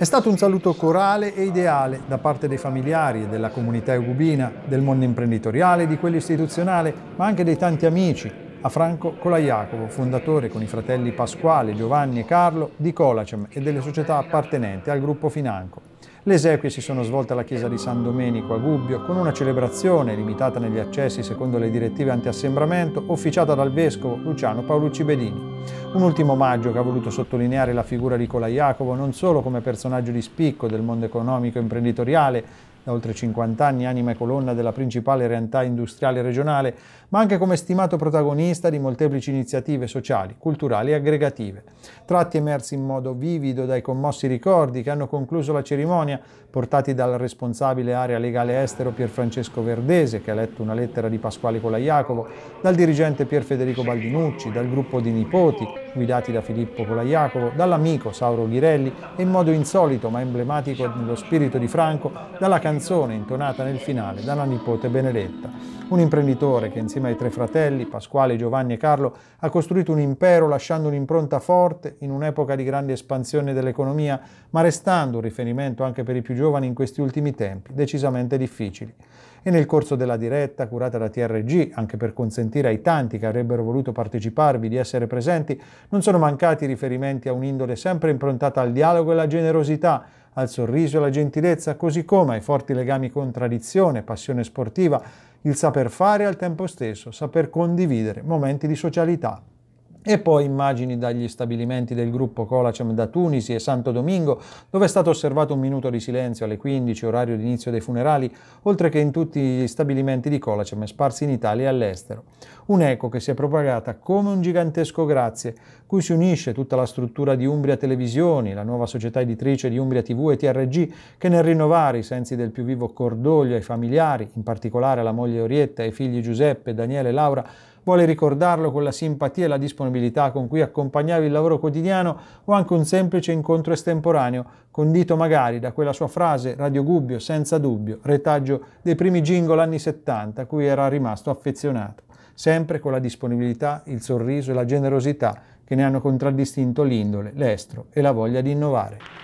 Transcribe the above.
È stato un saluto corale e ideale da parte dei familiari e della comunità eugubina, del mondo imprenditoriale, e di quello istituzionale, ma anche dei tanti amici, a Franco Colaiacovo, fondatore con i fratelli Pasquale, Giovanni e Carlo di Colacem e delle società appartenenti al gruppo Financo. Le esequie si sono svolte alla chiesa di San Domenico a Gubbio con una celebrazione limitata negli accessi secondo le direttive antiassembramento officiata dal vescovo Luciano Paolucci Bedini. Un ultimo omaggio che ha voluto sottolineare la figura di Colaiacovo non solo come personaggio di spicco del mondo economico e imprenditoriale, da oltre 50 anni anima e colonna della principale realtà industriale regionale, ma anche come stimato protagonista di molteplici iniziative sociali, culturali e aggregative. Tratti emersi in modo vivido dai commossi ricordi che hanno concluso la cerimonia, portati dal responsabile area legale estero Pierfrancesco Verdese, che ha letto una lettera di Pasquale Colaiacovo, dal dirigente Pier Federico Baldinucci, dal gruppo di nipoti, guidati da Filippo Polaiacovo, dall'amico Sauro Ghirelli e in modo insolito ma emblematico nello spirito di Franco, dalla canzone intonata nel finale dalla nipote Benedetta. Un imprenditore che insieme ai tre fratelli, Pasquale, Giovanni e Carlo, ha costruito un impero lasciando un'impronta forte in un'epoca di grande espansione dell'economia, ma restando un riferimento anche per i più giovani in questi ultimi tempi, decisamente difficili e nel corso della diretta curata da TRG, anche per consentire ai tanti che avrebbero voluto parteciparvi di essere presenti, non sono mancati riferimenti a un'indole sempre improntata al dialogo e alla generosità, al sorriso e alla gentilezza, così come ai forti legami con tradizione, passione sportiva, il saper fare e al tempo stesso saper condividere momenti di socialità e poi immagini dagli stabilimenti del gruppo Colacem da Tunisi e Santo Domingo, dove è stato osservato un minuto di silenzio alle 15, orario d'inizio dei funerali, oltre che in tutti gli stabilimenti di Colacem sparsi in Italia e all'estero un'eco che si è propagata come un gigantesco grazie, cui si unisce tutta la struttura di Umbria Televisioni, la nuova società editrice di Umbria TV e TRG, che nel rinnovare i sensi del più vivo cordoglio ai familiari, in particolare alla moglie Orietta ai figli Giuseppe, Daniele e Laura, vuole ricordarlo con la simpatia e la disponibilità con cui accompagnava il lavoro quotidiano o anche un semplice incontro estemporaneo, condito magari da quella sua frase Radio Gubbio senza dubbio, retaggio dei primi jingle anni 70 a cui era rimasto affezionato sempre con la disponibilità, il sorriso e la generosità che ne hanno contraddistinto l'indole, l'estro e la voglia di innovare.